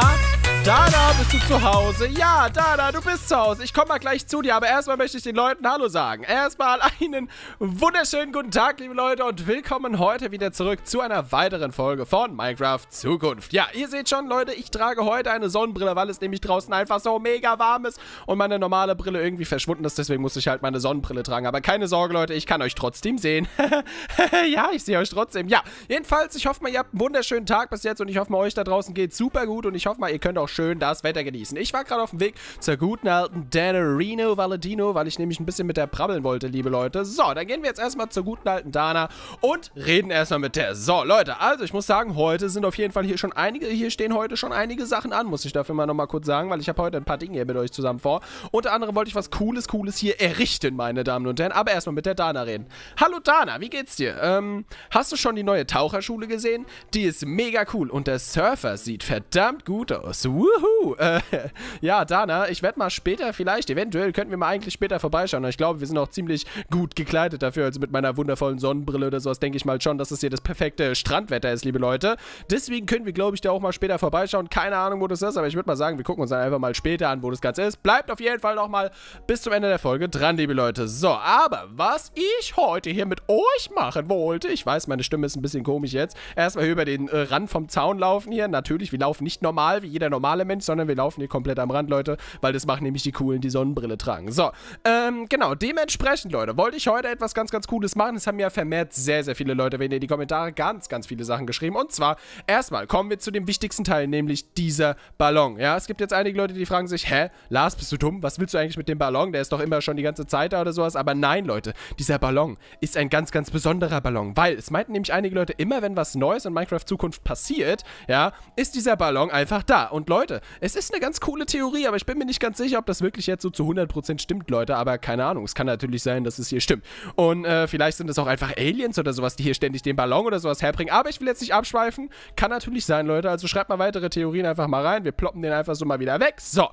감사합니다. Dada, bist du zu Hause? Ja, Dada, du bist zu Hause. Ich komme mal gleich zu dir, aber erstmal möchte ich den Leuten Hallo sagen. Erstmal einen wunderschönen guten Tag, liebe Leute, und willkommen heute wieder zurück zu einer weiteren Folge von Minecraft Zukunft. Ja, ihr seht schon, Leute, ich trage heute eine Sonnenbrille, weil es nämlich draußen einfach so mega warm ist und meine normale Brille irgendwie verschwunden ist. Deswegen muss ich halt meine Sonnenbrille tragen. Aber keine Sorge, Leute, ich kann euch trotzdem sehen. ja, ich sehe euch trotzdem. Ja, jedenfalls, ich hoffe mal, ihr habt einen wunderschönen Tag bis jetzt und ich hoffe mal, euch da draußen geht super gut und ich hoffe mal, ihr könnt auch schön das Wetter genießen. Ich war gerade auf dem Weg zur guten alten Danarino Valentino, weil ich nämlich ein bisschen mit der brabbeln wollte, liebe Leute. So, dann gehen wir jetzt erstmal zur guten alten Dana und reden erstmal mit der. So, Leute, also ich muss sagen, heute sind auf jeden Fall hier schon einige, hier stehen heute schon einige Sachen an, muss ich dafür mal nochmal kurz sagen, weil ich habe heute ein paar Dinge hier mit euch zusammen vor. Unter anderem wollte ich was Cooles, Cooles hier errichten, meine Damen und Herren, aber erstmal mit der Dana reden. Hallo Dana, wie geht's dir? Ähm, hast du schon die neue Taucherschule gesehen? Die ist mega cool und der Surfer sieht verdammt gut aus. Woo! Wuhu! Äh, ja, Dana, ich werde mal später vielleicht, eventuell könnten wir mal eigentlich später vorbeischauen. Ich glaube, wir sind auch ziemlich gut gekleidet dafür. Also mit meiner wundervollen Sonnenbrille oder sowas denke ich mal schon, dass es hier das perfekte Strandwetter ist, liebe Leute. Deswegen können wir, glaube ich, da auch mal später vorbeischauen. Keine Ahnung, wo das ist, aber ich würde mal sagen, wir gucken uns dann einfach mal später an, wo das Ganze ist. Bleibt auf jeden Fall nochmal bis zum Ende der Folge dran, liebe Leute. So, aber was ich heute hier mit euch machen wollte, ich weiß, meine Stimme ist ein bisschen komisch jetzt. Erstmal über den äh, Rand vom Zaun laufen hier. Natürlich, wir laufen nicht normal, wie jeder normal normale Mensch, sondern wir laufen hier komplett am Rand, Leute, weil das machen nämlich die Coolen, die Sonnenbrille tragen. So, ähm, genau, dementsprechend, Leute, wollte ich heute etwas ganz, ganz Cooles machen. Es haben ja vermehrt sehr, sehr viele Leute wenn in die Kommentare ganz, ganz viele Sachen geschrieben. Und zwar, erstmal kommen wir zu dem wichtigsten Teil, nämlich dieser Ballon. Ja, es gibt jetzt einige Leute, die fragen sich, hä, Lars, bist du dumm? Was willst du eigentlich mit dem Ballon? Der ist doch immer schon die ganze Zeit da oder sowas. Aber nein, Leute, dieser Ballon ist ein ganz, ganz besonderer Ballon, weil es meinten nämlich einige Leute, immer wenn was Neues in Minecraft Zukunft passiert, ja, ist dieser Ballon einfach da. Und Leute, Leute, es ist eine ganz coole Theorie, aber ich bin mir nicht ganz sicher, ob das wirklich jetzt so zu 100% stimmt, Leute. Aber keine Ahnung, es kann natürlich sein, dass es hier stimmt. Und äh, vielleicht sind es auch einfach Aliens oder sowas, die hier ständig den Ballon oder sowas herbringen. Aber ich will jetzt nicht abschweifen. Kann natürlich sein, Leute. Also schreibt mal weitere Theorien einfach mal rein. Wir ploppen den einfach so mal wieder weg. So,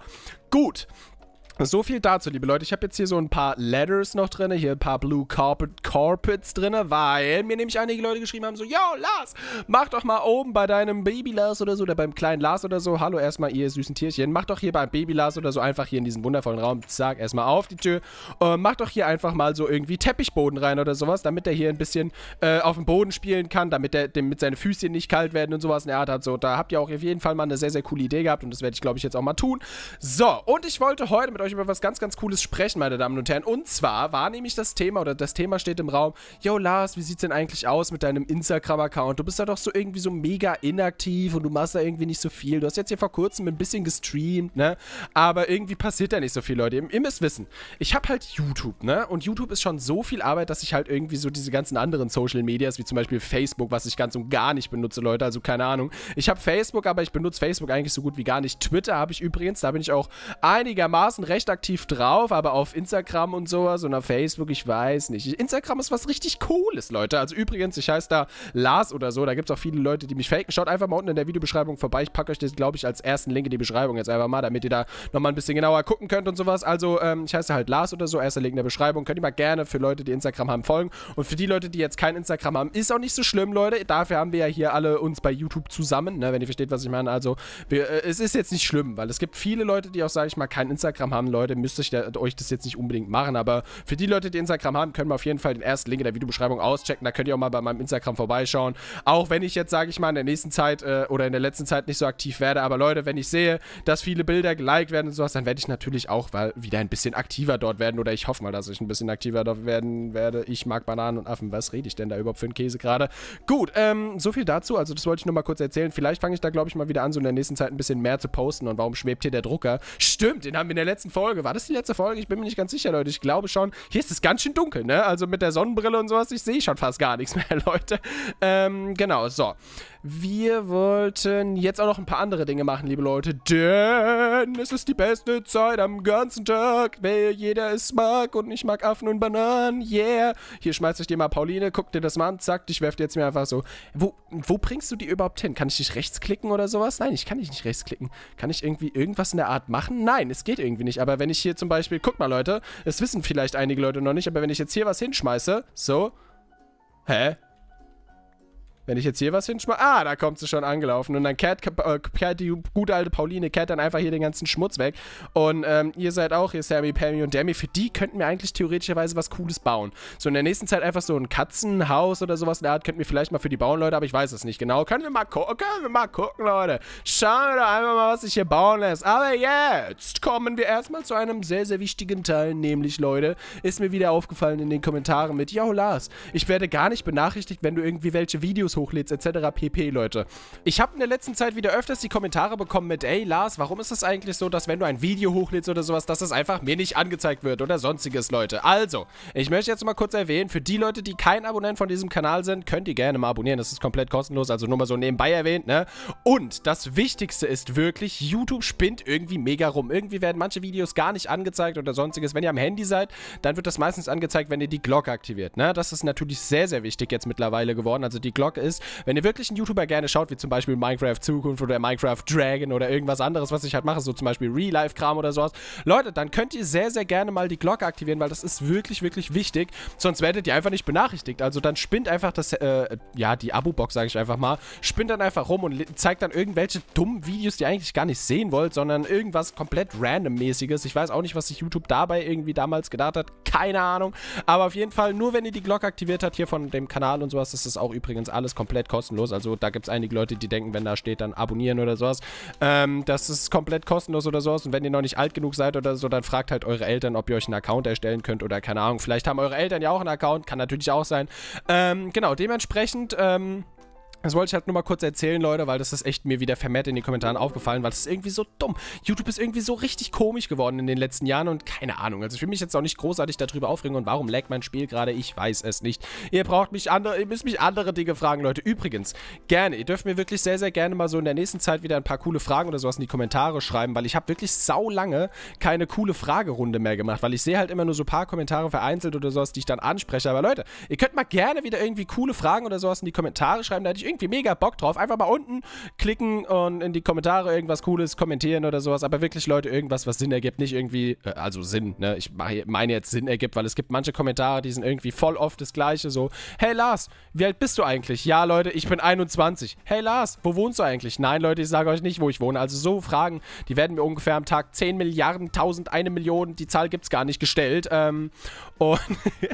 gut. So viel dazu, liebe Leute. Ich habe jetzt hier so ein paar Letters noch drin, hier ein paar Blue Carpet Carpets drin, weil mir nämlich einige Leute geschrieben haben, so, yo, Lars, mach doch mal oben bei deinem Baby Lars oder so, oder beim kleinen Lars oder so, hallo erstmal, ihr süßen Tierchen, mach doch hier beim Baby Lars oder so einfach hier in diesen wundervollen Raum, zack, erstmal auf die Tür, äh, mach doch hier einfach mal so irgendwie Teppichboden rein oder sowas, damit der hier ein bisschen äh, auf dem Boden spielen kann, damit der, damit seine Füßchen nicht kalt werden und sowas in der Art hat, so, da habt ihr auch auf jeden Fall mal eine sehr, sehr coole Idee gehabt und das werde ich, glaube ich, jetzt auch mal tun. So, und ich wollte heute mit euch euch über was ganz, ganz Cooles sprechen, meine Damen und Herren. Und zwar war nämlich das Thema, oder das Thema steht im Raum, yo Lars, wie sieht's denn eigentlich aus mit deinem Instagram-Account? Du bist da doch so irgendwie so mega inaktiv und du machst da irgendwie nicht so viel. Du hast jetzt hier vor kurzem ein bisschen gestreamt, ne? Aber irgendwie passiert da nicht so viel, Leute. Ihr, ihr müsst wissen, ich habe halt YouTube, ne? Und YouTube ist schon so viel Arbeit, dass ich halt irgendwie so diese ganzen anderen Social Medias, wie zum Beispiel Facebook, was ich ganz und gar nicht benutze, Leute. Also keine Ahnung. Ich habe Facebook, aber ich benutze Facebook eigentlich so gut wie gar nicht. Twitter habe ich übrigens, da bin ich auch einigermaßen recht recht aktiv drauf, aber auf Instagram und sowas und auf Facebook, ich weiß nicht. Instagram ist was richtig Cooles, Leute. Also übrigens, ich heiße da Lars oder so. Da gibt es auch viele Leute, die mich faken. Schaut einfach mal unten in der Videobeschreibung vorbei. Ich packe euch das, glaube ich, als ersten Link in die Beschreibung jetzt einfach mal, damit ihr da nochmal ein bisschen genauer gucken könnt und sowas. Also, ähm, ich heiße halt Lars oder so. Erster Link in der Beschreibung. Könnt ihr mal gerne für Leute, die Instagram haben, folgen. Und für die Leute, die jetzt kein Instagram haben, ist auch nicht so schlimm, Leute. Dafür haben wir ja hier alle uns bei YouTube zusammen, ne? wenn ihr versteht, was ich meine. Also, wir, äh, es ist jetzt nicht schlimm, weil es gibt viele Leute, die auch, sage ich mal, kein Instagram haben haben, Leute, müsst euch, euch das jetzt nicht unbedingt machen. Aber für die Leute, die Instagram haben, können wir auf jeden Fall den ersten Link in der Videobeschreibung auschecken. Da könnt ihr auch mal bei meinem Instagram vorbeischauen. Auch wenn ich jetzt, sage ich mal, in der nächsten Zeit äh, oder in der letzten Zeit nicht so aktiv werde. Aber Leute, wenn ich sehe, dass viele Bilder geliked werden und sowas, dann werde ich natürlich auch wieder ein bisschen aktiver dort werden. Oder ich hoffe mal, dass ich ein bisschen aktiver dort werden werde. Ich mag Bananen und Affen. Was rede ich denn da überhaupt für einen Käse gerade? Gut, ähm, so viel dazu. Also das wollte ich nur mal kurz erzählen. Vielleicht fange ich da, glaube ich, mal wieder an, so in der nächsten Zeit ein bisschen mehr zu posten. Und warum schwebt hier der Drucker? Stimmt, den haben wir in der letzten Folge. War das die letzte Folge? Ich bin mir nicht ganz sicher, Leute. Ich glaube schon. Hier ist es ganz schön dunkel, ne? Also mit der Sonnenbrille und sowas, ich sehe schon fast gar nichts mehr, Leute. Ähm, genau, so. Wir wollten jetzt auch noch ein paar andere Dinge machen, liebe Leute. Denn es ist die beste Zeit am ganzen Tag, weil jeder es mag und ich mag Affen und Bananen. Yeah. Hier schmeißt ich dir mal Pauline, guck dir das mal an, zack, ich werf dir jetzt mir einfach so. Wo, wo bringst du die überhaupt hin? Kann ich dich rechtsklicken oder sowas? Nein, ich kann dich nicht rechtsklicken. Kann ich irgendwie irgendwas in der Art machen? Nein, es geht irgendwie nicht. Aber wenn ich hier zum Beispiel, guck mal Leute, es wissen vielleicht einige Leute noch nicht, aber wenn ich jetzt hier was hinschmeiße, so, hä? Wenn ich jetzt hier was hinschmeiße. Ah, da kommt sie schon angelaufen. Und dann kehrt, äh, kehrt die gute alte Pauline kehrt dann einfach hier den ganzen Schmutz weg. Und ähm, ihr seid auch hier, Sammy, Pammy und Demi. Für die könnten wir eigentlich theoretischerweise was Cooles bauen. So in der nächsten Zeit einfach so ein Katzenhaus oder sowas in der Art könnten wir vielleicht mal für die bauen, Leute. Aber ich weiß es nicht genau. Können wir mal gucken, können wir mal gucken, Leute. Schauen wir doch einfach mal, was sich hier bauen lässt. Aber jetzt kommen wir erstmal zu einem sehr, sehr wichtigen Teil. Nämlich, Leute, ist mir wieder aufgefallen in den Kommentaren mit, yo Lars, ich werde gar nicht benachrichtigt, wenn du irgendwie welche Videos hochlädst etc. pp, Leute. Ich habe in der letzten Zeit wieder öfters die Kommentare bekommen mit, ey Lars, warum ist es eigentlich so, dass wenn du ein Video hochlädst oder sowas, dass es einfach mir nicht angezeigt wird oder sonstiges, Leute. Also, ich möchte jetzt mal kurz erwähnen, für die Leute, die kein Abonnent von diesem Kanal sind, könnt ihr gerne mal abonnieren, das ist komplett kostenlos, also nur mal so nebenbei erwähnt, ne? Und das Wichtigste ist wirklich, YouTube spinnt irgendwie mega rum. Irgendwie werden manche Videos gar nicht angezeigt oder sonstiges. Wenn ihr am Handy seid, dann wird das meistens angezeigt, wenn ihr die Glocke aktiviert, ne? Das ist natürlich sehr, sehr wichtig jetzt mittlerweile geworden. Also die Glocke ist, wenn ihr wirklich einen YouTuber gerne schaut, wie zum Beispiel Minecraft Zukunft oder Minecraft Dragon oder irgendwas anderes, was ich halt mache, so zum Beispiel Real-Life-Kram oder sowas, Leute, dann könnt ihr sehr, sehr gerne mal die Glocke aktivieren, weil das ist wirklich, wirklich wichtig. Sonst werdet ihr einfach nicht benachrichtigt. Also dann spinnt einfach das, äh, ja, die Abo-Box, sage ich einfach mal, spinnt dann einfach rum und zeigt dann irgendwelche dummen Videos, die ihr eigentlich gar nicht sehen wollt, sondern irgendwas komplett Random-mäßiges. Ich weiß auch nicht, was sich YouTube dabei irgendwie damals gedacht hat. Keine Ahnung. Aber auf jeden Fall, nur wenn ihr die Glocke aktiviert habt hier von dem Kanal und sowas, das ist auch übrigens alles ist komplett kostenlos. Also da gibt es einige Leute, die denken, wenn da steht, dann abonnieren oder sowas. Ähm, das ist komplett kostenlos oder sowas. Und wenn ihr noch nicht alt genug seid oder so, dann fragt halt eure Eltern, ob ihr euch einen Account erstellen könnt oder keine Ahnung. Vielleicht haben eure Eltern ja auch einen Account. Kann natürlich auch sein. Ähm, genau, dementsprechend... Ähm, das wollte ich halt nur mal kurz erzählen, Leute, weil das ist echt mir wieder vermehrt in den Kommentaren aufgefallen, weil es ist irgendwie so dumm. YouTube ist irgendwie so richtig komisch geworden in den letzten Jahren und keine Ahnung. Also ich will mich jetzt auch nicht großartig darüber aufregen und warum lag mein Spiel gerade, ich weiß es nicht. Ihr braucht mich andere, ihr müsst mich andere Dinge fragen, Leute. Übrigens, gerne, ihr dürft mir wirklich sehr, sehr gerne mal so in der nächsten Zeit wieder ein paar coole Fragen oder sowas in die Kommentare schreiben, weil ich habe wirklich sau lange keine coole Fragerunde mehr gemacht, weil ich sehe halt immer nur so ein paar Kommentare vereinzelt oder sowas, die ich dann anspreche. Aber Leute, ihr könnt mal gerne wieder irgendwie coole Fragen oder sowas in die Kommentare schreiben, da hätte ich irgendwie irgendwie mega Bock drauf, einfach mal unten klicken und in die Kommentare irgendwas Cooles kommentieren oder sowas. Aber wirklich, Leute, irgendwas, was Sinn ergibt. Nicht irgendwie, äh, also Sinn, ne? Ich meine jetzt Sinn ergibt, weil es gibt manche Kommentare, die sind irgendwie voll oft das Gleiche. So, hey Lars, wie alt bist du eigentlich? Ja, Leute, ich bin 21. Hey Lars, wo wohnst du eigentlich? Nein, Leute, ich sage euch nicht, wo ich wohne. Also so Fragen, die werden mir ungefähr am Tag 10 Milliarden, 1000, 1 Million, die Zahl gibt's gar nicht gestellt. Ähm, und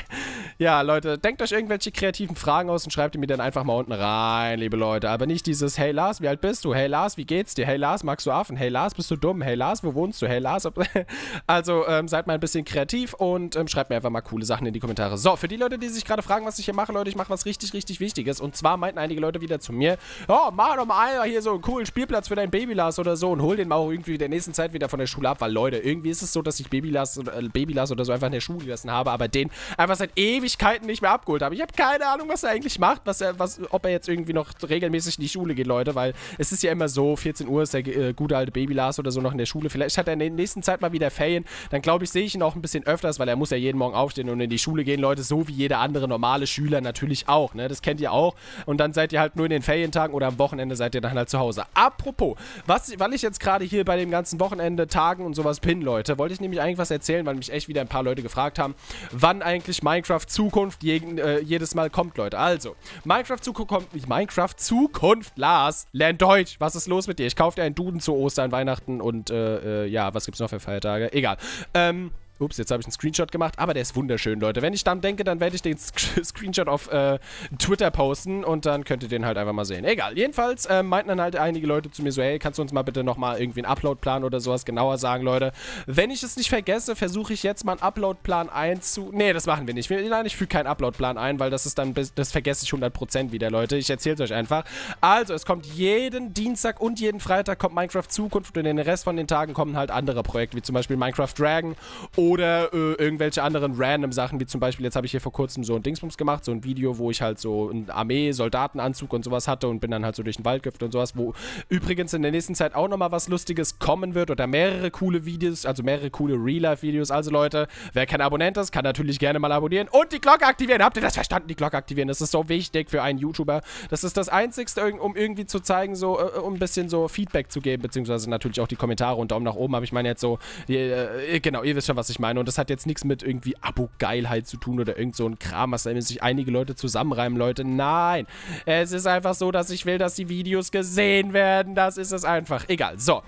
ja, Leute, denkt euch irgendwelche kreativen Fragen aus und schreibt die mir dann einfach mal unten rein. Nein, liebe Leute, aber nicht dieses Hey Lars, wie alt bist du? Hey Lars, wie geht's dir? Hey Lars, magst du Affen? Hey Lars, bist du dumm? Hey Lars, wo wohnst du? Hey Lars, also ähm, seid mal ein bisschen kreativ und ähm, schreibt mir einfach mal coole Sachen in die Kommentare. So, für die Leute, die sich gerade fragen, was ich hier mache, Leute, ich mache was richtig, richtig Wichtiges. Und zwar meinten einige Leute wieder zu mir, oh, mach doch mal hier so einen coolen Spielplatz für dein Baby Lars oder so und hol den mal auch irgendwie in der nächsten Zeit wieder von der Schule ab, weil Leute, irgendwie ist es so, dass ich Baby Lars oder, äh, Baby Lars oder so einfach in der Schule gelassen habe, aber den einfach seit Ewigkeiten nicht mehr abgeholt habe. Ich habe keine Ahnung, was er eigentlich macht, was er, was, ob er jetzt irgendwie irgendwie noch regelmäßig in die Schule geht, Leute, weil es ist ja immer so, 14 Uhr ist der äh, gute alte Baby Lars oder so noch in der Schule. Vielleicht hat er in der nächsten Zeit mal wieder Ferien. Dann glaube ich, sehe ich ihn auch ein bisschen öfters, weil er muss ja jeden Morgen aufstehen und in die Schule gehen, Leute, so wie jeder andere normale Schüler natürlich auch. Ne? Das kennt ihr auch. Und dann seid ihr halt nur in den Ferientagen oder am Wochenende seid ihr dann halt zu Hause. Apropos, was, weil ich jetzt gerade hier bei dem ganzen Wochenende, Tagen und sowas bin, Leute, wollte ich nämlich eigentlich was erzählen, weil mich echt wieder ein paar Leute gefragt haben, wann eigentlich Minecraft Zukunft je, äh, jedes Mal kommt, Leute. Also, Minecraft Zukunft kommt nicht Minecraft. Minecraft Zukunft, Lars, lern Deutsch. Was ist los mit dir? Ich kaufe dir einen Duden zu Ostern, Weihnachten und, äh, äh ja, was gibt's noch für Feiertage? Egal. Ähm, Ups, jetzt habe ich einen Screenshot gemacht, aber der ist wunderschön, Leute. Wenn ich dann denke, dann werde ich den Screenshot auf äh, Twitter posten und dann könnt ihr den halt einfach mal sehen. Egal, jedenfalls äh, meinten dann halt einige Leute zu mir so, hey, kannst du uns mal bitte nochmal irgendwie einen Uploadplan oder sowas genauer sagen, Leute. Wenn ich es nicht vergesse, versuche ich jetzt mal einen Uploadplan einzu... Nee, das machen wir nicht. nein, ich füge keinen Uploadplan ein, weil das ist dann, das vergesse ich 100% wieder, Leute. Ich erzähle es euch einfach. Also, es kommt jeden Dienstag und jeden Freitag kommt Minecraft Zukunft und in den Rest von den Tagen kommen halt andere Projekte, wie zum Beispiel Minecraft Dragon oder oder äh, irgendwelche anderen random Sachen, wie zum Beispiel, jetzt habe ich hier vor kurzem so ein Dingsbums gemacht, so ein Video, wo ich halt so einen Armee-Soldatenanzug und sowas hatte und bin dann halt so durch den Wald gehüpft und sowas, wo übrigens in der nächsten Zeit auch nochmal was Lustiges kommen wird oder mehrere coole Videos, also mehrere coole Real-Life-Videos. Also Leute, wer kein Abonnent ist, kann natürlich gerne mal abonnieren und die Glocke aktivieren. Habt ihr das verstanden? Die Glocke aktivieren. Das ist so wichtig für einen YouTuber. Das ist das Einzigste, um irgendwie zu zeigen, so, äh, um ein bisschen so Feedback zu geben, beziehungsweise natürlich auch die Kommentare und Daumen nach oben. Aber ich meine jetzt so, die, äh, genau, ihr wisst schon, was ich meine meine. Und das hat jetzt nichts mit irgendwie Abo-Geilheit zu tun oder irgend so ein Kram, was sich einige Leute zusammenreimen, Leute. Nein, es ist einfach so, dass ich will, dass die Videos gesehen werden. Das ist es einfach. Egal, so.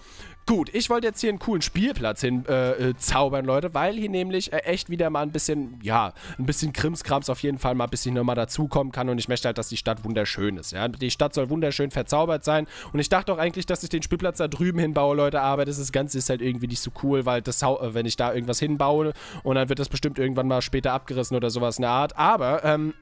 Gut, ich wollte jetzt hier einen coolen Spielplatz hinzaubern, äh, äh Leute, weil hier nämlich äh, echt wieder mal ein bisschen, ja, ein bisschen Krimskrams auf jeden Fall mal ein bisschen nochmal dazukommen kann und ich möchte halt, dass die Stadt wunderschön ist, ja. Die Stadt soll wunderschön verzaubert sein und ich dachte auch eigentlich, dass ich den Spielplatz da drüben hinbaue, Leute, aber das, Ganze ist halt irgendwie nicht so cool, weil das, äh, wenn ich da irgendwas hinbaue und dann wird das bestimmt irgendwann mal später abgerissen oder sowas in der Art, aber, ähm...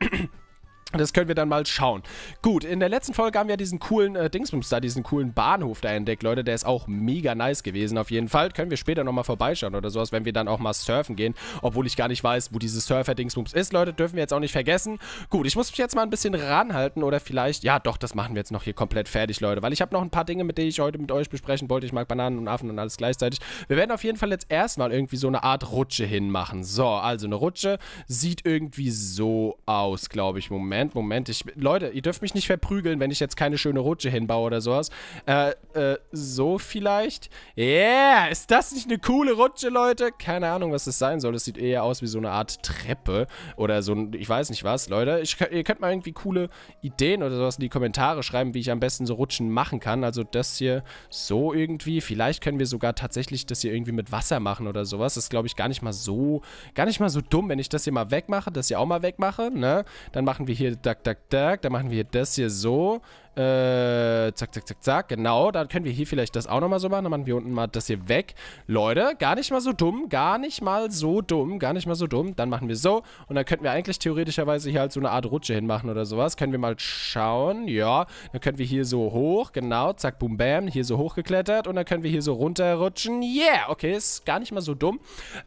Das können wir dann mal schauen. Gut, in der letzten Folge haben wir diesen coolen äh, Dingsbums da, diesen coolen Bahnhof da entdeckt, Leute. Der ist auch mega nice gewesen auf jeden Fall. Können wir später nochmal vorbeischauen oder sowas, wenn wir dann auch mal surfen gehen. Obwohl ich gar nicht weiß, wo dieses Surfer-Dingsbums ist, Leute. Dürfen wir jetzt auch nicht vergessen. Gut, ich muss mich jetzt mal ein bisschen ranhalten oder vielleicht... Ja, doch, das machen wir jetzt noch hier komplett fertig, Leute. Weil ich habe noch ein paar Dinge, mit denen ich heute mit euch besprechen wollte. Ich mag Bananen und Affen und alles gleichzeitig. Wir werden auf jeden Fall jetzt erstmal irgendwie so eine Art Rutsche hinmachen. So, also eine Rutsche sieht irgendwie so aus, glaube ich. Moment. Moment, Moment. Ich, Leute, ihr dürft mich nicht verprügeln, wenn ich jetzt keine schöne Rutsche hinbaue oder sowas. Äh, äh, so vielleicht? Yeah! Ist das nicht eine coole Rutsche, Leute? Keine Ahnung, was das sein soll. Das sieht eher aus wie so eine Art Treppe oder so ein, ich weiß nicht was, Leute. Ich, ihr könnt mal irgendwie coole Ideen oder sowas in die Kommentare schreiben, wie ich am besten so Rutschen machen kann. Also das hier so irgendwie. Vielleicht können wir sogar tatsächlich das hier irgendwie mit Wasser machen oder sowas. Das ist, glaube ich, gar nicht mal so, gar nicht mal so dumm, wenn ich das hier mal wegmache, das hier auch mal wegmache, ne? Dann machen wir hier hier Duck, Duck, Duck. Dann machen wir das hier so. Äh, zack, zack, zack, zack. Genau, dann können wir hier vielleicht das auch nochmal so machen. Dann machen wir unten mal das hier weg. Leute, gar nicht mal so dumm. Gar nicht mal so dumm. Gar nicht mal so dumm. Dann machen wir so. Und dann könnten wir eigentlich theoretischerweise hier halt so eine Art Rutsche hinmachen oder sowas. Können wir mal schauen. Ja, dann können wir hier so hoch. Genau, zack, boom, bam. Hier so hochgeklettert. Und dann können wir hier so runterrutschen. Yeah, okay, ist gar nicht mal so dumm.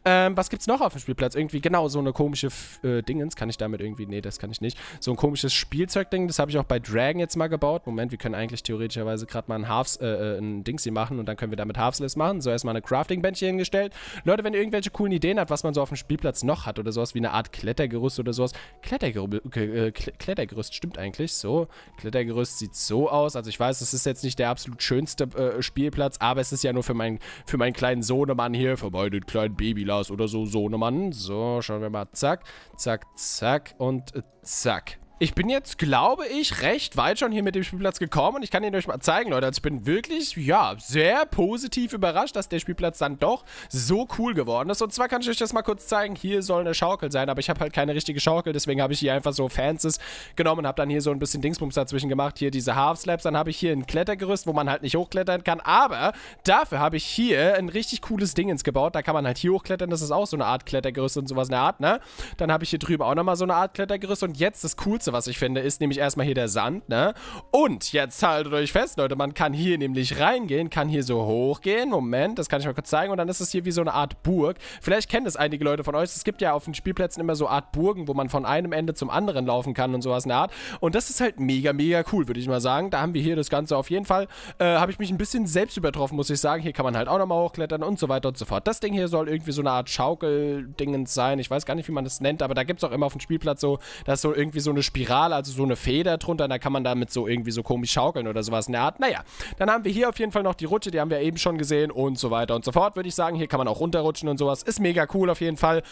Ähm, was gibt's noch auf dem Spielplatz? Irgendwie genau so eine komische äh, Dingens. Kann ich damit irgendwie... Nee, das kann ich nicht. So ein komisches Spielzeugding. Das habe ich auch bei Dragon jetzt mal gebaut geschaut, Moment, wir können eigentlich theoretischerweise gerade mal ein, Halfs, äh, äh ein Dingsy machen und dann können wir damit Halfsless machen. So erstmal eine crafting Bench hier hingestellt. Leute, wenn ihr irgendwelche coolen Ideen habt, was man so auf dem Spielplatz noch hat oder sowas wie eine Art Klettergerüst oder sowas. Klettergerüst, äh, Klettergerüst stimmt eigentlich so. Klettergerüst sieht so aus. Also ich weiß, es ist jetzt nicht der absolut schönste äh, Spielplatz, aber es ist ja nur für, mein, für meinen kleinen Sohnemann hier, für meinen kleinen Baby oder so Sohnemann. So, schauen wir mal. Zack, zack, zack und äh, zack. Ich bin jetzt, glaube ich, recht weit schon hier mit dem Spielplatz gekommen und ich kann ihn euch mal zeigen, Leute. Also ich bin wirklich, ja, sehr positiv überrascht, dass der Spielplatz dann doch so cool geworden ist. Und zwar kann ich euch das mal kurz zeigen. Hier soll eine Schaukel sein, aber ich habe halt keine richtige Schaukel, deswegen habe ich hier einfach so Fances genommen und habe dann hier so ein bisschen Dingsbums dazwischen gemacht. Hier diese Half Slaps, dann habe ich hier ein Klettergerüst, wo man halt nicht hochklettern kann, aber dafür habe ich hier ein richtig cooles Ding ins gebaut. Da kann man halt hier hochklettern, das ist auch so eine Art Klettergerüst und sowas in der Art, ne? Dann habe ich hier drüben auch nochmal so eine Art Klettergerüst und jetzt das Coolste Coolste, was ich finde, ist nämlich erstmal hier der Sand, ne? Und jetzt haltet euch fest, Leute, man kann hier nämlich reingehen, kann hier so hochgehen. Moment, das kann ich mal kurz zeigen. Und dann ist es hier wie so eine Art Burg. Vielleicht kennen das einige Leute von euch. Es gibt ja auf den Spielplätzen immer so Art Burgen, wo man von einem Ende zum anderen laufen kann und sowas in der Art. Und das ist halt mega, mega cool, würde ich mal sagen. Da haben wir hier das Ganze auf jeden Fall, äh, habe ich mich ein bisschen selbst übertroffen, muss ich sagen. Hier kann man halt auch nochmal hochklettern und so weiter und so fort. Das Ding hier soll irgendwie so eine Art Schaukeldingens sein. Ich weiß gar nicht, wie man das nennt, aber da gibt es auch immer auf dem Spielplatz so, dass so irgendwie so eine Sp Spirale, also so eine Feder drunter. da kann man damit so irgendwie so komisch schaukeln oder sowas in der Art. Naja, dann haben wir hier auf jeden Fall noch die Rutsche, die haben wir eben schon gesehen und so weiter und so fort, würde ich sagen. Hier kann man auch runterrutschen und sowas. Ist mega cool auf jeden Fall.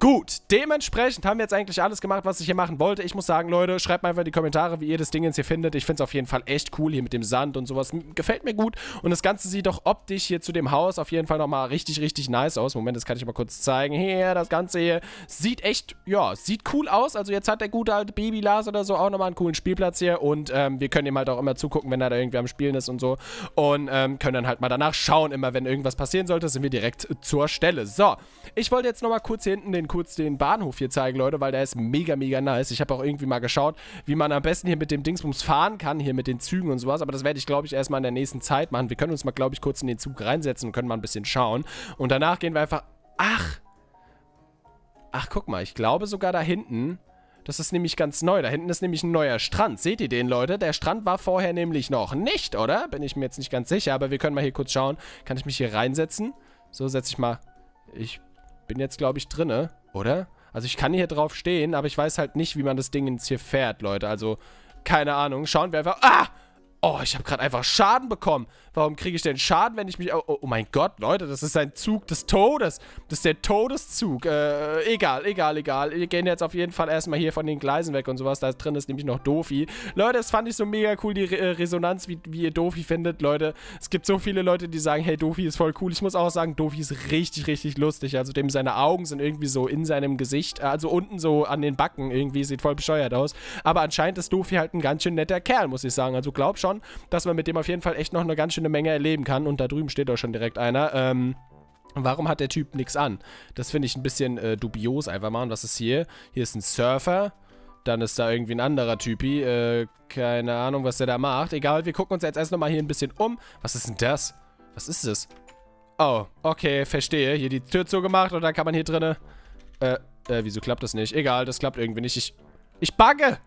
Gut, dementsprechend haben wir jetzt eigentlich alles gemacht, was ich hier machen wollte. Ich muss sagen, Leute, schreibt mal einfach in die Kommentare, wie ihr das Ding jetzt hier findet. Ich finde es auf jeden Fall echt cool hier mit dem Sand und sowas. Gefällt mir gut. Und das Ganze sieht doch optisch hier zu dem Haus auf jeden Fall nochmal richtig, richtig nice aus. Moment, das kann ich mal kurz zeigen. Hier, das Ganze hier sieht echt, ja, sieht cool aus. Also jetzt hat der gute alte Baby Lars oder so auch nochmal einen coolen Spielplatz hier. Und ähm, wir können ihm halt auch immer zugucken, wenn er da irgendwie am Spielen ist und so. Und ähm, können dann halt mal danach schauen. Immer wenn irgendwas passieren sollte, sind wir direkt zur Stelle. So, ich wollte jetzt nochmal kurz hier hinten den kurz den Bahnhof hier zeigen, Leute, weil der ist mega, mega nice. Ich habe auch irgendwie mal geschaut, wie man am besten hier mit dem Dingsbums fahren kann, hier mit den Zügen und sowas. Aber das werde ich, glaube ich, erstmal in der nächsten Zeit machen. Wir können uns mal, glaube ich, kurz in den Zug reinsetzen und können mal ein bisschen schauen. Und danach gehen wir einfach... Ach! Ach, guck mal, ich glaube sogar da hinten... Das ist nämlich ganz neu. Da hinten ist nämlich ein neuer Strand. Seht ihr den, Leute? Der Strand war vorher nämlich noch nicht, oder? Bin ich mir jetzt nicht ganz sicher, aber wir können mal hier kurz schauen. Kann ich mich hier reinsetzen? So setze ich mal... Ich bin jetzt, glaube ich, drinne, oder? Also ich kann hier drauf stehen, aber ich weiß halt nicht, wie man das Ding jetzt hier fährt, Leute. Also, keine Ahnung. Schauen wir einfach... Ah! Oh, ich habe gerade einfach Schaden bekommen. Warum kriege ich denn Schaden, wenn ich mich... Oh, oh, mein Gott, Leute, das ist ein Zug des Todes. Das ist der Todeszug. Äh, egal, egal, egal. Wir gehen jetzt auf jeden Fall erstmal hier von den Gleisen weg und sowas. Da drin ist nämlich noch Dofi. Leute, das fand ich so mega cool, die Re äh, Resonanz, wie, wie ihr Dofi findet, Leute. Es gibt so viele Leute, die sagen, hey, Dofi ist voll cool. Ich muss auch sagen, Dofi ist richtig, richtig lustig. Also dem seine Augen sind irgendwie so in seinem Gesicht, äh, also unten so an den Backen irgendwie. Sieht voll bescheuert aus. Aber anscheinend ist Dofi halt ein ganz schön netter Kerl, muss ich sagen. Also glaub schon, schon, dass man mit dem auf jeden Fall echt noch eine ganz schöne Menge erleben kann. Und da drüben steht auch schon direkt einer. Ähm, warum hat der Typ nichts an? Das finde ich ein bisschen äh, dubios einfach mal. Und was ist hier? Hier ist ein Surfer. Dann ist da irgendwie ein anderer Typi. Äh, keine Ahnung, was der da macht. Egal, wir gucken uns jetzt erst nochmal hier ein bisschen um. Was ist denn das? Was ist das? Oh, okay, verstehe. Hier die Tür zugemacht und dann kann man hier drinnen... Äh, äh, wieso klappt das nicht? Egal, das klappt irgendwie nicht. Ich... Ich bugge!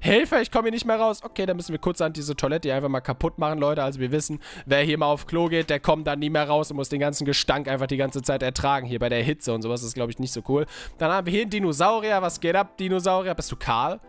Hilfe, ich komme hier nicht mehr raus. Okay, dann müssen wir kurz an diese Toilette einfach mal kaputt machen, Leute. Also wir wissen, wer hier mal auf Klo geht, der kommt dann nie mehr raus und muss den ganzen Gestank einfach die ganze Zeit ertragen. Hier bei der Hitze und sowas ist, glaube ich, nicht so cool. Dann haben wir hier einen Dinosaurier. Was geht ab, Dinosaurier? Bist du Karl?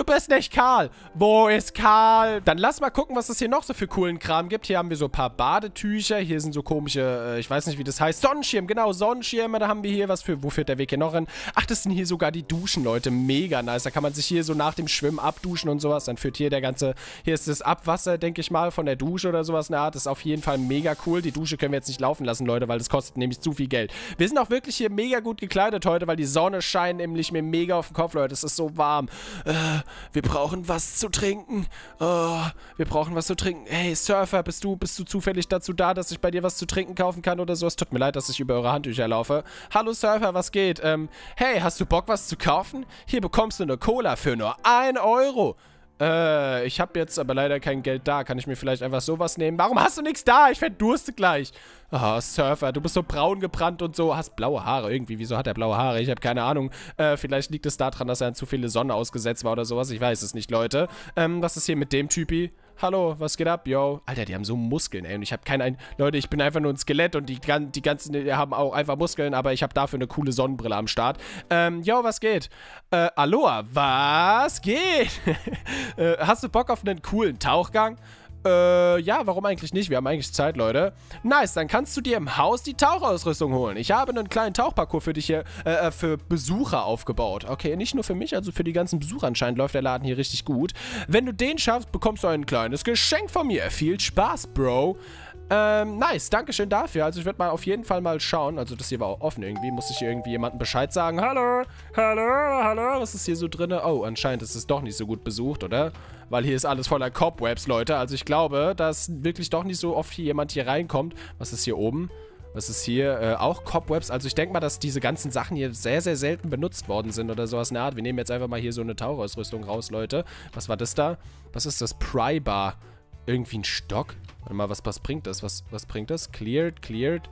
Du bist nicht Karl. Wo ist Karl? Dann lass mal gucken, was es hier noch so für coolen Kram gibt. Hier haben wir so ein paar Badetücher. Hier sind so komische, äh, ich weiß nicht, wie das heißt. Sonnenschirm, genau, Sonnenschirme. Da haben wir hier was für, wo führt der Weg hier noch hin? Ach, das sind hier sogar die Duschen, Leute. Mega nice. Da kann man sich hier so nach dem Schwimmen abduschen und sowas. Dann führt hier der ganze, hier ist das Abwasser, denke ich mal, von der Dusche oder sowas in Art. Das ist auf jeden Fall mega cool. Die Dusche können wir jetzt nicht laufen lassen, Leute, weil das kostet nämlich zu viel Geld. Wir sind auch wirklich hier mega gut gekleidet heute, weil die Sonne scheint nämlich mir mega auf den Kopf, Leute. Es ist so warm. Äh, wir brauchen was zu trinken. Oh, wir brauchen was zu trinken. Hey, Surfer, bist du, bist du zufällig dazu da, dass ich bei dir was zu trinken kaufen kann oder so? Es tut mir leid, dass ich über eure Handtücher laufe. Hallo, Surfer, was geht? Ähm, hey, hast du Bock, was zu kaufen? Hier bekommst du eine Cola für nur 1 Euro. Äh, ich habe jetzt aber leider kein Geld da. Kann ich mir vielleicht einfach sowas nehmen? Warum hast du nichts da? Ich verdurste gleich. oh, Surfer, du bist so braun gebrannt und so. Hast blaue Haare irgendwie. Wieso hat er blaue Haare? Ich habe keine Ahnung. Äh, vielleicht liegt es daran, dass er an zu viele Sonne ausgesetzt war oder sowas. Ich weiß es nicht, Leute. Ähm, was ist hier mit dem Typi? hallo, was geht ab, yo. Alter, die haben so Muskeln, ey. Und ich habe keinen... Ein Leute, ich bin einfach nur ein Skelett und die, die ganzen die haben auch einfach Muskeln, aber ich habe dafür eine coole Sonnenbrille am Start. Ähm, yo, was geht? Äh, Aloha, was geht? äh, hast du Bock auf einen coolen Tauchgang? Äh, ja, warum eigentlich nicht? Wir haben eigentlich Zeit, Leute. Nice, dann kannst du dir im Haus die Tauchausrüstung holen. Ich habe einen kleinen Tauchparcours für dich hier, äh, äh, für Besucher aufgebaut. Okay, nicht nur für mich, also für die ganzen Besucher anscheinend läuft der Laden hier richtig gut. Wenn du den schaffst, bekommst du ein kleines Geschenk von mir. Viel Spaß, Bro. Ähm, nice, danke schön dafür. Also ich werde mal auf jeden Fall mal schauen. Also das hier war auch offen irgendwie. Muss ich hier irgendwie jemandem Bescheid sagen? Hallo, hallo, hallo. Was ist hier so drin? Oh, anscheinend ist es doch nicht so gut besucht, oder? Weil hier ist alles voller Cobwebs, Leute. Also ich glaube, dass wirklich doch nicht so oft hier jemand hier reinkommt. Was ist hier oben? Was ist hier? Äh, auch Cobwebs. Also ich denke mal, dass diese ganzen Sachen hier sehr, sehr selten benutzt worden sind oder sowas in der Art. Wir nehmen jetzt einfach mal hier so eine Taucherausrüstung raus, Leute. Was war das da? Was ist das? Prybar. Irgendwie ein Stock? Warte mal, was, was bringt das? Was, was bringt das? Cleared, cleared.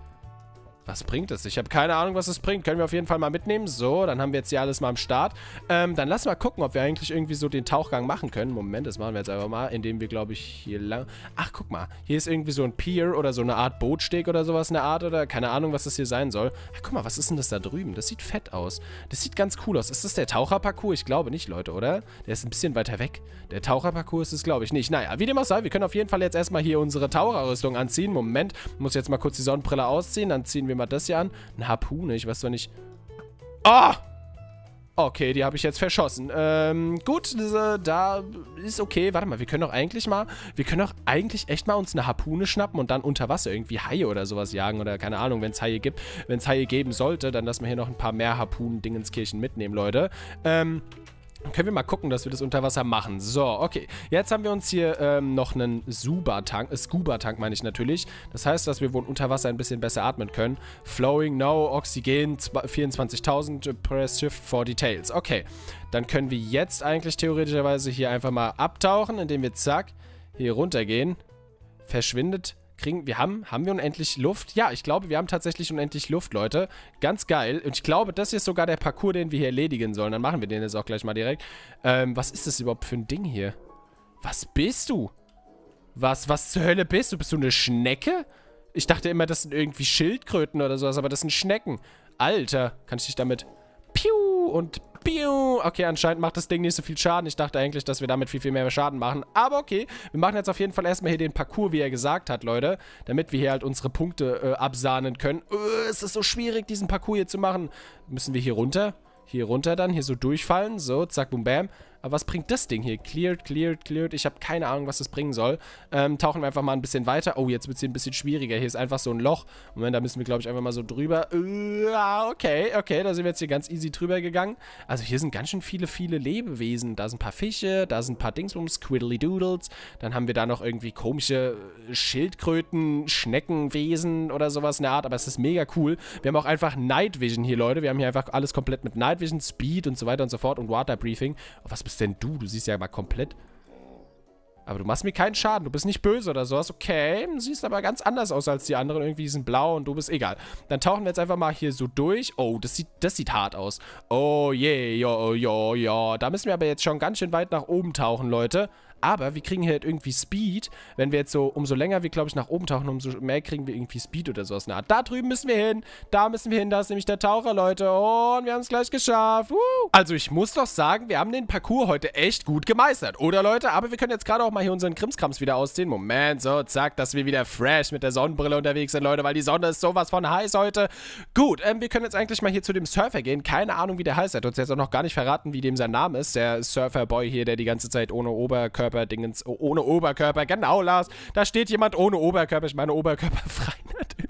Was bringt es? Ich habe keine Ahnung, was es bringt. Können wir auf jeden Fall mal mitnehmen. So, dann haben wir jetzt hier alles mal am Start. Ähm, dann lass mal gucken, ob wir eigentlich irgendwie so den Tauchgang machen können. Moment, das machen wir jetzt einfach mal, indem wir, glaube ich, hier lang... Ach, guck mal. Hier ist irgendwie so ein Pier oder so eine Art Bootsteg oder sowas, eine Art oder... Keine Ahnung, was das hier sein soll. Ach, guck mal, was ist denn das da drüben? Das sieht fett aus. Das sieht ganz cool aus. Ist das der Taucherparcours? Ich glaube nicht, Leute, oder? Der ist ein bisschen weiter weg. Der Taucherparcours ist es, glaube ich, nicht. Naja, wie dem auch sei, wir können auf jeden Fall jetzt erstmal hier unsere Taucherrüstung anziehen. Moment, muss jetzt mal kurz die Sonnenbrille ausziehen. Dann ziehen wir nehmen wir das hier an. Eine Harpune, ich weiß doch nicht. Ah! Oh! Okay, die habe ich jetzt verschossen. Ähm, gut, da ist okay. Warte mal, wir können doch eigentlich mal, wir können doch eigentlich echt mal uns eine Harpune schnappen und dann unter Wasser irgendwie Haie oder sowas jagen oder keine Ahnung, wenn es Haie gibt. Wenn es Haie geben sollte, dann lassen wir hier noch ein paar mehr Harpunen-Dingenskirchen mitnehmen, Leute. Ähm, können wir mal gucken, dass wir das unter Wasser machen. So, okay. Jetzt haben wir uns hier ähm, noch einen Suba-Tank, äh, Scuba-Tank meine ich natürlich. Das heißt, dass wir wohl unter Wasser ein bisschen besser atmen können. Flowing, no, Oxygen, 24.000, äh, press shift for details. Okay, dann können wir jetzt eigentlich theoretischerweise hier einfach mal abtauchen, indem wir zack, hier runtergehen. Verschwindet kriegen, wir haben, haben wir unendlich Luft? Ja, ich glaube, wir haben tatsächlich unendlich Luft, Leute. Ganz geil. Und ich glaube, das hier ist sogar der Parcours, den wir hier erledigen sollen. Dann machen wir den jetzt auch gleich mal direkt. Ähm, was ist das überhaupt für ein Ding hier? Was bist du? Was, was zur Hölle bist du? Bist du eine Schnecke? Ich dachte immer, das sind irgendwie Schildkröten oder sowas, aber das sind Schnecken. Alter, kann ich dich damit... Piu und Piu. Okay, anscheinend macht das Ding nicht so viel Schaden. Ich dachte eigentlich, dass wir damit viel, viel mehr Schaden machen. Aber okay, wir machen jetzt auf jeden Fall erstmal hier den Parcours, wie er gesagt hat, Leute. Damit wir hier halt unsere Punkte äh, absahnen können. Äh, es ist so schwierig, diesen Parcours hier zu machen. Müssen wir hier runter? Hier runter dann, hier so durchfallen. So, zack, boom, bam. Aber was bringt das Ding hier? Cleared, cleared, cleared. Ich habe keine Ahnung, was das bringen soll. Ähm, tauchen wir einfach mal ein bisschen weiter. Oh, jetzt wird es hier ein bisschen schwieriger. Hier ist einfach so ein Loch. Moment, da müssen wir, glaube ich, einfach mal so drüber. Äh, okay, okay, da sind wir jetzt hier ganz easy drüber gegangen. Also hier sind ganz schön viele, viele Lebewesen. Da sind ein paar Fische, da sind ein paar Dingsbums, Squiddly Doodles. Dann haben wir da noch irgendwie komische äh, Schildkröten, Schneckenwesen oder sowas in der Art. Aber es ist mega cool. Wir haben auch einfach Night Vision hier, Leute. Wir haben hier einfach alles komplett mit Night Vision, Speed und so weiter und so fort und Water Briefing. Oh, was bist denn du? Du siehst ja mal komplett. Aber du machst mir keinen Schaden. Du bist nicht böse oder sowas. Okay, siehst aber ganz anders aus als die anderen. Irgendwie sind blau und du bist egal. Dann tauchen wir jetzt einfach mal hier so durch. Oh, das sieht, das sieht hart aus. Oh je, yeah, jo, jo, jo. Da müssen wir aber jetzt schon ganz schön weit nach oben tauchen, Leute. Aber wir kriegen hier halt irgendwie Speed. Wenn wir jetzt so, umso länger wir, glaube ich, nach oben tauchen, umso mehr kriegen wir irgendwie Speed oder sowas. Na, da drüben müssen wir hin. Da müssen wir hin. Da ist nämlich der Taucher, Leute. Und wir haben es gleich geschafft. Woo! Also ich muss doch sagen, wir haben den Parcours heute echt gut gemeistert. Oder, Leute? Aber wir können jetzt gerade auch mal hier unseren Krimskrams wieder ausziehen. Moment, so, zack, dass wir wieder fresh mit der Sonnenbrille unterwegs sind, Leute, weil die Sonne ist sowas von heiß heute. Gut, ähm, wir können jetzt eigentlich mal hier zu dem Surfer gehen. Keine Ahnung, wie der heißt. Er hat uns jetzt auch noch gar nicht verraten, wie dem sein Name ist. Der Surferboy hier, der die ganze Zeit ohne Oberkörper Oberkörper-Dingens, ohne Oberkörper, genau, Lars, da steht jemand ohne Oberkörper, ich meine Oberkörper frei natürlich.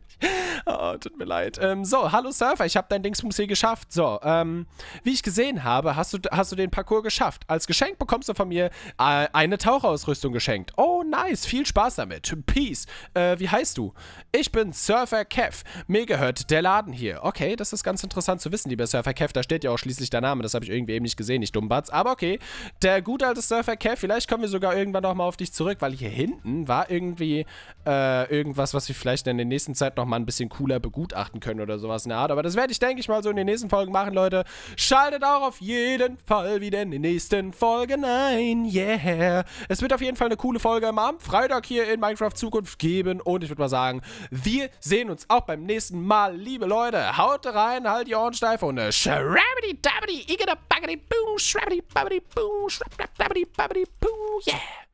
Oh, tut mir leid. Ähm, so, hallo Surfer, ich habe dein Dingsbums hier geschafft. So, ähm, wie ich gesehen habe, hast du, hast du den Parcours geschafft. Als Geschenk bekommst du von mir äh, eine Taucherausrüstung geschenkt. Oh, nice, viel Spaß damit. Peace. Äh, wie heißt du? Ich bin Surfer Kev. Mir gehört der Laden hier. Okay, das ist ganz interessant zu wissen, lieber Surfer Kev. Da steht ja auch schließlich der Name. Das habe ich irgendwie eben nicht gesehen, nicht dummbatz. Aber okay, der gut alte Surfer Kev. Vielleicht kommen wir sogar irgendwann nochmal auf dich zurück, weil hier hinten war irgendwie äh, irgendwas, was wir vielleicht in der nächsten Zeit nochmal ein bisschen cooler begutachten können oder sowas in der Art. Aber das werde ich, denke ich mal, so in den nächsten Folgen machen, Leute. Schaltet auch auf jeden Fall wieder in den nächsten Folgen ein. Yeah. Es wird auf jeden Fall eine coole Folge am Freitag hier in Minecraft Zukunft geben. Und ich würde mal sagen, wir sehen uns auch beim nächsten Mal. Liebe Leute, haut rein, halt die Ohren steif und äh, schrabbidi-dabbidi, igada-baggidi-boom, schrabbidi-babbidi-boom, schrabbidi-babbidi-boom, yeah.